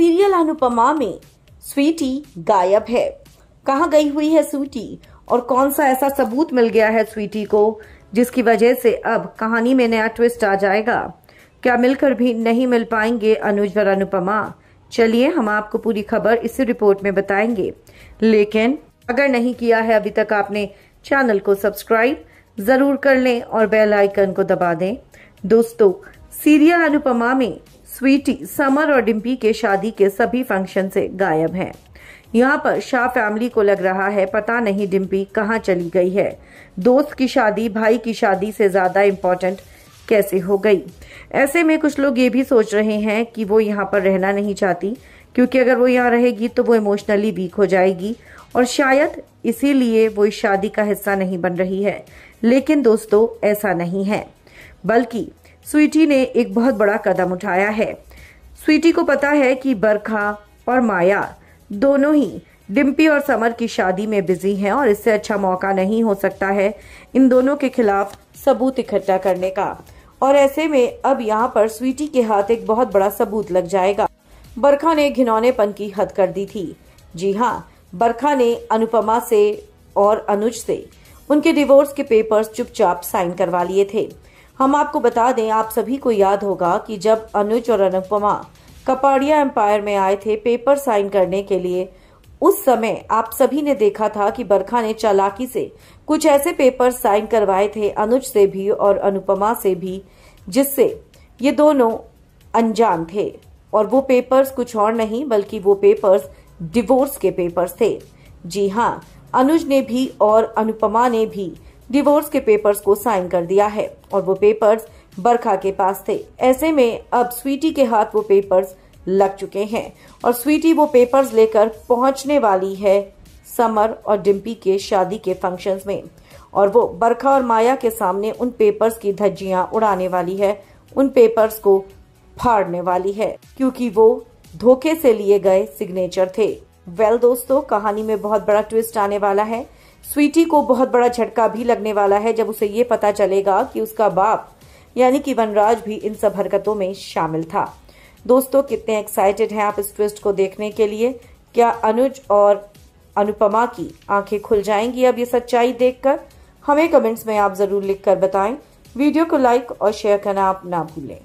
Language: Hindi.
सीरियल अनुपमा में स्वीटी गायब है कहाँ गई हुई है स्वीटी और कौन सा ऐसा सबूत मिल गया है स्वीटी को जिसकी वजह से अब कहानी में नया ट्विस्ट आ जाएगा क्या मिलकर भी नहीं मिल पाएंगे अनुज और अनुपमा चलिए हम आपको पूरी खबर इसी रिपोर्ट में बताएंगे लेकिन अगर नहीं किया है अभी तक आपने चैनल को सब्सक्राइब जरूर कर लें और बेल आइकन को दबा दें दोस्तों सीरियल अनुपमा में स्वीटी समर और डिम्पी के शादी के सभी फंक्शन से गायब हैं यहाँ पर शाह फैमिली को लग रहा है पता नहीं डिम्पी कहाँ चली गई है दोस्त की शादी भाई की शादी से ज़्यादा इम्पोर्टेंट कैसे हो गई ऐसे में कुछ लोग ये भी सोच रहे हैं कि वो यहाँ पर रहना नहीं चाहती क्योंकि अगर वो यहाँ रहेगी तो वो इमोशनली वीक हो जाएगी और शायद इसीलिए वो इस शादी का हिस्सा नहीं बन रही है लेकिन दोस्तों ऐसा नहीं है बल्कि स्वीटी ने एक बहुत बड़ा कदम उठाया है स्वीटी को पता है कि बरखा और माया दोनों ही डिम्पी और समर की शादी में बिजी हैं और इससे अच्छा मौका नहीं हो सकता है इन दोनों के खिलाफ सबूत इकट्ठा करने का और ऐसे में अब यहाँ पर स्वीटी के हाथ एक बहुत बड़ा सबूत लग जाएगा बरखा ने घिनौनेपन की हद कर दी थी जी हाँ बरखा ने अनुपमा से और अनुज से उनके डिवोर्स के पेपर्स चुपचाप साइन करवा लिए थे हम आपको बता दें आप सभी को याद होगा कि जब अनुज और अनुपमा कपाड़िया एम्पायर में आए थे पेपर साइन करने के लिए उस समय आप सभी ने देखा था कि बरखा ने चालाकी से कुछ ऐसे पेपर साइन करवाए थे अनुज से भी और अनुपमा से भी जिससे ये दोनों अनजान थे और वो पेपर्स कुछ और नहीं बल्कि वो पेपर्स डिवोर्स के पेपर्स थे जी हाँ अनुज ने भी और अनुपमा ने भी डिवोर्स के पेपर्स को साइन कर दिया है और वो पेपर्स बरखा के पास थे ऐसे में अब स्वीटी के हाथ वो पेपर्स लग चुके हैं और स्वीटी वो पेपर्स लेकर पहुंचने वाली है समर और डिम्पी के शादी के फंक्शन में और वो बरखा और माया के सामने उन पेपर्स की धज्जियां उड़ाने वाली है उन पेपर्स को फाड़ने वाली है क्योंकि वो धोखे से लिए गए सिग्नेचर थे वेल well, दोस्तों कहानी में बहुत बड़ा ट्विस्ट आने वाला है स्वीटी को बहुत बड़ा झटका भी लगने वाला है जब उसे ये पता चलेगा कि उसका बाप यानी कि वनराज भी इन सब हरकतों में शामिल था दोस्तों कितने एक्साइटेड हैं आप इस ट्विस्ट को देखने के लिए क्या अनुज और अनुपमा की आंखें खुल जाएंगी अब ये सच्चाई देखकर हमें कमेंट्स में आप जरूर लिखकर बताएं वीडियो को लाइक और शेयर करना आप ना भूलें